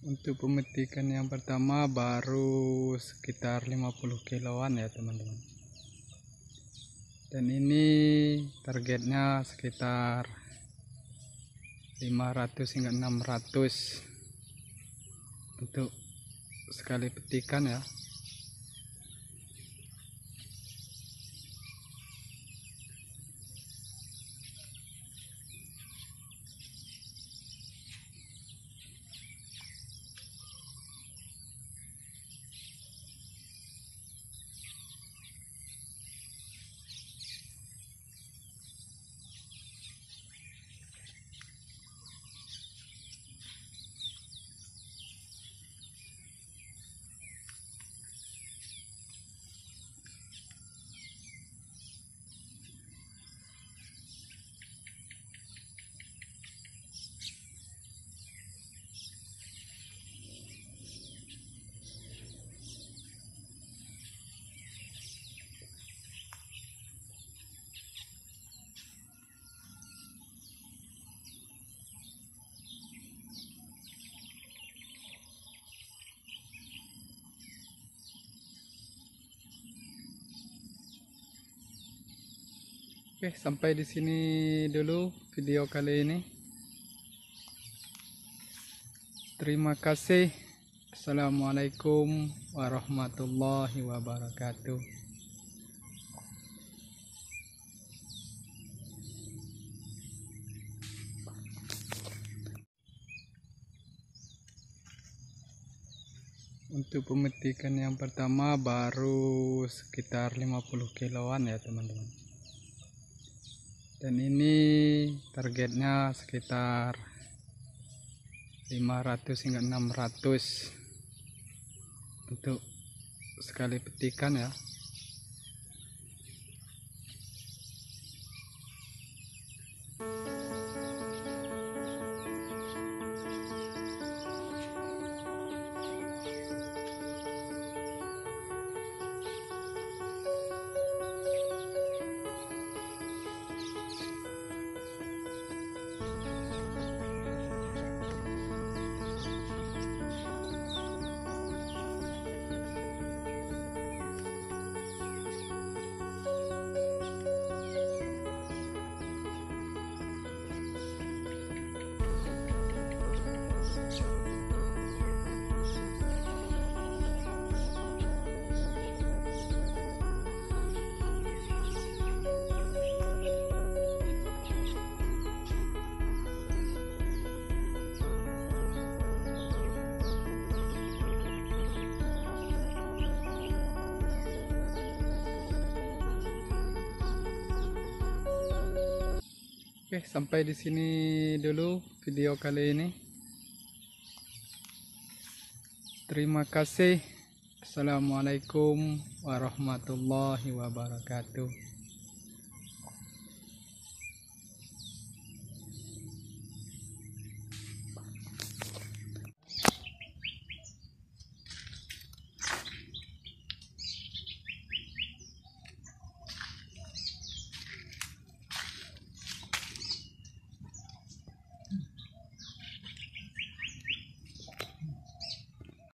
untuk pemetikan yang pertama baru sekitar 50 kiloan ya teman-teman dan ini targetnya sekitar 500 hingga 600 untuk sekali petikan ya Oke, sampai di sini dulu video kali ini. Terima kasih. Assalamualaikum warahmatullahi wabarakatuh. untuk pemetikan yang pertama baru sekitar 50 kiloan ya teman-teman dan ini targetnya sekitar 500 hingga 600 untuk sekali petikan ya Oke, sampai di sini dulu video kali ini. Terima kasih. Assalamualaikum warahmatullahi wabarakatuh.